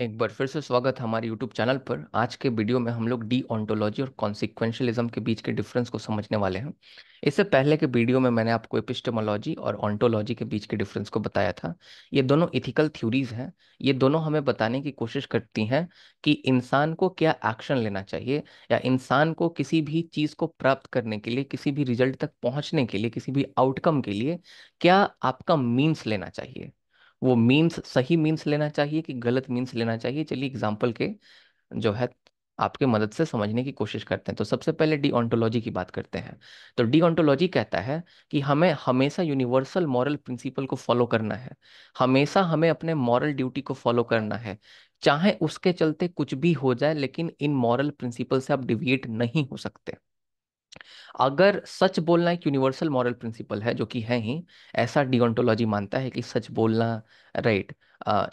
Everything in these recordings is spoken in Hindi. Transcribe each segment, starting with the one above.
एक बार फिर से स्वागत हमारे YouTube चैनल पर आज के वीडियो में हम लोग डी ऑन्टोलॉजी और कॉन्सिक्वेंशलिज्म के बीच के डिफरेंस को समझने वाले हैं इससे पहले के वीडियो में मैंने आपको एपिस्टेमोलॉजी और ऑन्टोलॉजी के बीच के डिफरेंस को बताया था ये दोनों इथिकल थ्योरीज हैं ये दोनों हमें बताने की कोशिश करती हैं कि इंसान को क्या एक्शन लेना चाहिए या इंसान को किसी भी चीज़ को प्राप्त करने के लिए किसी भी रिजल्ट तक पहुँचने के लिए किसी भी आउटकम के लिए क्या आपका मीन्स लेना चाहिए वो मीन्स सही मीन्स लेना चाहिए कि गलत मीन्स लेना चाहिए चलिए एग्जाम्पल के जो है आपके मदद से समझने की कोशिश करते हैं तो सबसे पहले डी की बात करते हैं तो डी कहता है कि हमें हमेशा यूनिवर्सल मॉरल प्रिंसिपल को फॉलो करना है हमेशा हमें अपने मॉरल ड्यूटी को फॉलो करना है चाहे उसके चलते कुछ भी हो जाए लेकिन इन मॉरल प्रिंसिपल से आप डिविएट नहीं हो सकते अगर सच बोलना एक यूनिवर्सल मॉरल प्रिंसिपल है जो कि है ही ऐसा डिओंटोलॉजी मानता है कि सच बोलना राइट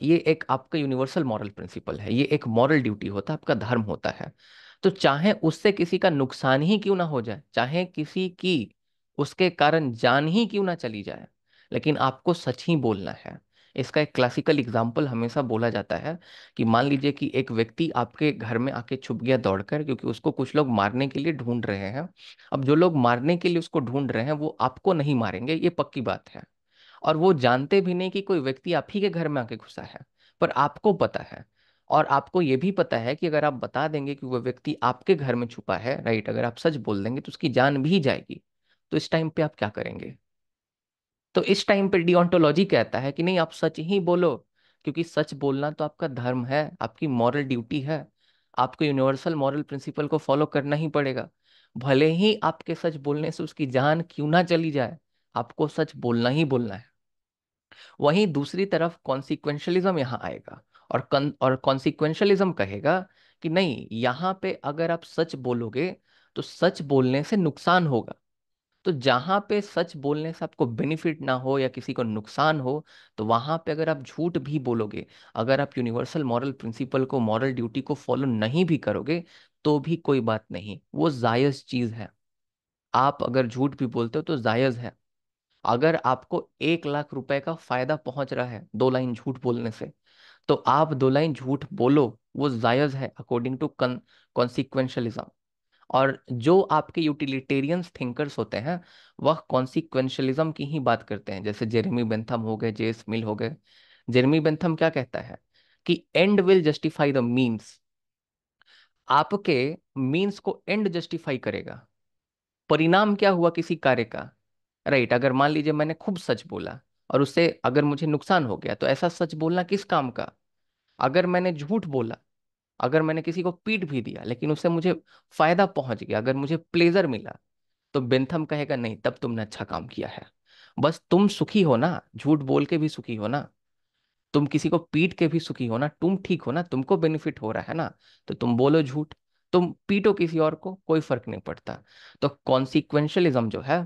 ये एक आपका यूनिवर्सल मॉरल प्रिंसिपल है ये एक मॉरल ड्यूटी होता है आपका धर्म होता है तो चाहे उससे किसी का नुकसान ही क्यों ना हो जाए चाहे किसी की उसके कारण जान ही क्यों ना चली जाए लेकिन आपको सच ही बोलना है इसका एक क्लासिकल एग्जाम्पल हमेशा बोला जाता है कि मान लीजिए कि एक व्यक्ति आपके घर में आके छुप गया दौड़कर क्योंकि उसको कुछ लोग मारने के लिए ढूंढ रहे हैं अब जो लोग मारने के लिए उसको ढूंढ रहे हैं वो आपको नहीं मारेंगे ये पक्की बात है और वो जानते भी नहीं कि कोई व्यक्ति आप ही के घर में आके घुसा है पर आपको पता है और आपको ये भी पता है कि अगर आप बता देंगे कि वो व्यक्ति आपके घर में छुपा है राइट अगर आप सच बोल देंगे तो उसकी जान भी जाएगी तो इस टाइम पे आप क्या करेंगे तो इस टाइम पे डिओंटोलॉजी कहता है कि नहीं आप सच ही बोलो क्योंकि सच बोलना तो आपका धर्म है आपकी मॉरल ड्यूटी है आपको यूनिवर्सल मॉरल प्रिंसिपल को फॉलो करना ही पड़ेगा भले ही आपके सच बोलने से उसकी जान क्यों ना चली जाए आपको सच बोलना ही बोलना है वहीं दूसरी तरफ कॉन्सिक्वेंशलिज्म यहाँ आएगा और कन, और कॉन्सिक्वेंशलिज्म कहेगा कि नहीं यहाँ पे अगर आप सच बोलोगे तो सच बोलने से नुकसान होगा तो जहां पे सच बोलने से आपको बेनिफिट ना हो या किसी को नुकसान हो तो वहां पे अगर आप झूठ भी बोलोगे अगर आप यूनिवर्सल मॉरल प्रिंसिपल को मॉरल ड्यूटी को फॉलो नहीं भी करोगे तो भी कोई बात नहीं वो जायज चीज है आप अगर झूठ भी बोलते हो तो जायज है अगर आपको एक लाख रुपए का फायदा पहुंच रहा है दो लाइन झूठ बोलने से तो आप दो लाइन झूठ बोलो वो जायज है अकॉर्डिंग टू कॉन्सिक्वेंशलिज्म और जो आपके यूटिलिटेरियंस थिंकर्स होते हैं वह कॉन्सिक्वेंशलिज्म की ही बात करते हैं जैसे जेरेमी बेंथम हो गए जेस मिल हो गए जेरेमी बेंथम क्या कहता है कि end will justify the means आपके मीन्स को एंड जस्टिफाई करेगा परिणाम क्या हुआ किसी कार्य का राइट अगर मान लीजिए मैंने खूब सच बोला और उससे अगर मुझे नुकसान हो गया तो ऐसा सच बोलना किस काम का अगर मैंने झूठ बोला अगर मैंने किसी को पीट भी दिया लेकिन उससे मुझे फायदा पहुंच गया अगर मुझे प्लेजर मिला तो बेंथम कहेगा नहीं तब तुमने अच्छा काम किया है बस तुम सुखी हो ना झूठ बोल के भी सुखी हो ना तुम किसी को पीट के भी सुखी हो ना तुम ठीक हो ना तुमको बेनिफिट हो रहा है ना तो तुम बोलो झूठ तुम पीटो किसी और को कोई फर्क नहीं पड़ता तो कॉन्सिक्वेंशलिज्म जो है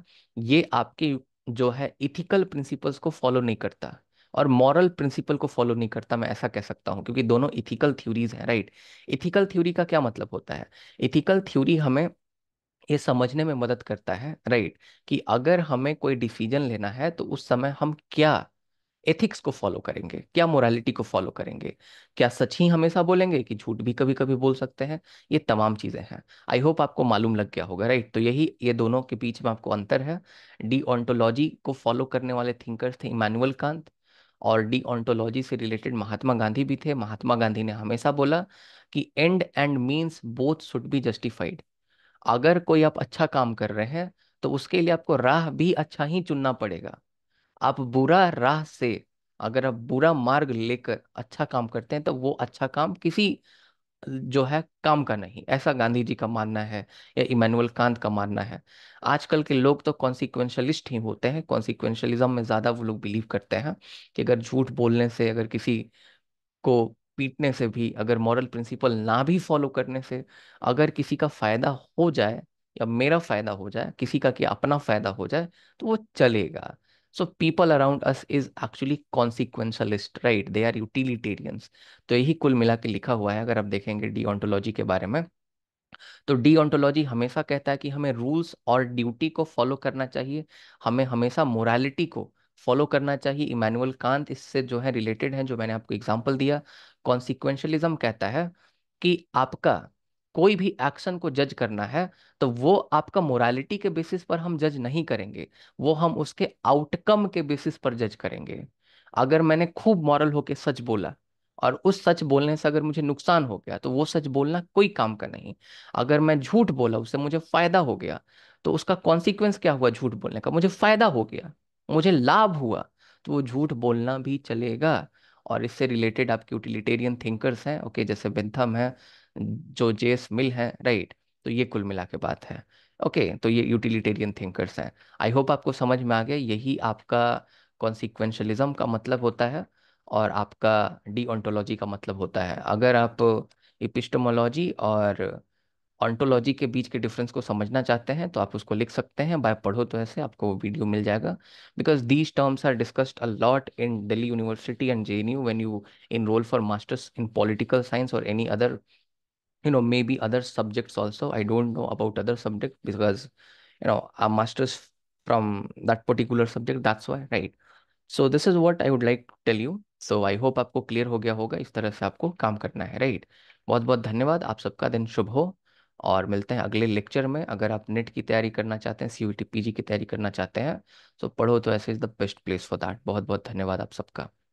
ये आपके जो है इथिकल प्रिंसिपल्स को फॉलो नहीं करता और मॉरल प्रिंसिपल को फॉलो नहीं करता मैं ऐसा कह सकता हूँ क्योंकि दोनों इथिकल थ्योरीज हैं राइट इथिकल थ्योरी का क्या मतलब होता है इथिकल थ्योरी हमें ये समझने में मदद करता है राइट कि अगर हमें कोई डिसीजन लेना है तो उस समय हम क्या एथिक्स को फॉलो करेंगे क्या मोरालिटी को फॉलो करेंगे क्या सच ही हमेशा बोलेंगे कि झूठ भी कभी कभी बोल सकते हैं ये तमाम चीज़ें हैं आई होप आपको मालूम लग गया होगा राइट तो यही ये दोनों के बीच में आपको अंतर है डी ऑन्टोलॉजी को फॉलो करने वाले थिंकर्स थे इमानुअल कांत और डी ऑन्टोलॉजी से रिलेटेड महात्मा गांधी भी थे महात्मा गांधी ने हमेशा बोला कि end and means both should be justified अगर कोई आप अच्छा काम कर रहे हैं तो उसके लिए आपको राह भी अच्छा ही चुनना पड़ेगा आप बुरा राह से अगर आप बुरा मार्ग लेकर अच्छा काम करते हैं तो वो अच्छा काम किसी जो है काम का नहीं ऐसा गांधी जी का मानना है या इमानुअल कांत का मानना है आजकल के लोग तो कॉन्सिक्वेंशलिस्ट ही होते हैं कॉन्सिक्वेंशलिज्म में ज़्यादा वो लोग बिलीव करते हैं कि अगर झूठ बोलने से अगर किसी को पीटने से भी अगर मॉरल प्रिंसिपल ना भी फॉलो करने से अगर किसी का फ़ायदा हो जाए या मेरा फ़ायदा हो जाए किसी का कि अपना फ़ायदा हो जाए तो वो चलेगा so people around us is actually consequentialist right they are utilitarians तो यही कुल मिला के लिखा हुआ है अगर आप देखेंगे डी के बारे में तो डी हमेशा कहता है कि हमें रूल्स और ड्यूटी को फॉलो करना चाहिए हमें हमेशा मोरालिटी को फॉलो करना चाहिए इमानुअल कांत इससे जो है रिलेटेड है जो मैंने आपको एग्जाम्पल दिया कॉन्सिक्वेंशलिज्म कहता है कि आपका कोई भी एक्शन को जज करना है तो वो आपका मोरालिटी के बेसिस पर हम जज नहीं करेंगे वो हम उसके आउटकम के बेसिस पर जज करेंगे अगर मैंने खूब मॉरल होके सच बोला और उस सच बोलने से अगर मुझे नुकसान हो गया तो वो सच बोलना कोई काम का नहीं अगर मैं झूठ बोला उससे मुझे फायदा हो गया तो उसका कॉन्सिक्वेंस क्या हुआ झूठ बोलने का मुझे फायदा हो गया मुझे लाभ हुआ तो वो झूठ बोलना भी चलेगा और इससे रिलेटेड आपके यूटिलिटेरियन थिंकर्स हैं ओके जैसे बेंथम है जो जेस मिल है राइट तो ये कुल मिला के बात है ओके तो ये यूटिलिटेरियन थिंकर्स हैं आई होप आपको समझ में आ गया यही आपका कॉन्सिक्वेंशलिज्म का मतलब होता है और आपका डी ऑन्टोलॉजी का मतलब होता है अगर आप इपिस्टोमोलॉजी और ऑन्टोलॉजी के बीच के डिफरेंस को समझना चाहते हैं तो आप उसको लिख सकते हैं बाय पढ़ो तो ऐसे आपको वो वीडियो मिल जाएगा because these terms are discussed a lot in Delhi University and J N U when you enroll for masters in political science और any other you know maybe other subjects also i don't know about other subject because you know a master's from that particular subject that's why right so this is what i would like to tell you so i hope aapko clear ho gaya hoga is tarah se aapko kaam karna hai right bahut bahut dhanyawad aap sabka din shubh ho और मिलते हैं अगले लेक्चर में अगर आप नेट की तैयारी करना चाहते हैं सीयूटी पीजी की तैयारी करना चाहते हैं तो पढ़ो तो ऐसे is the best place for that बहुत बहुत धन्यवाद आप सबका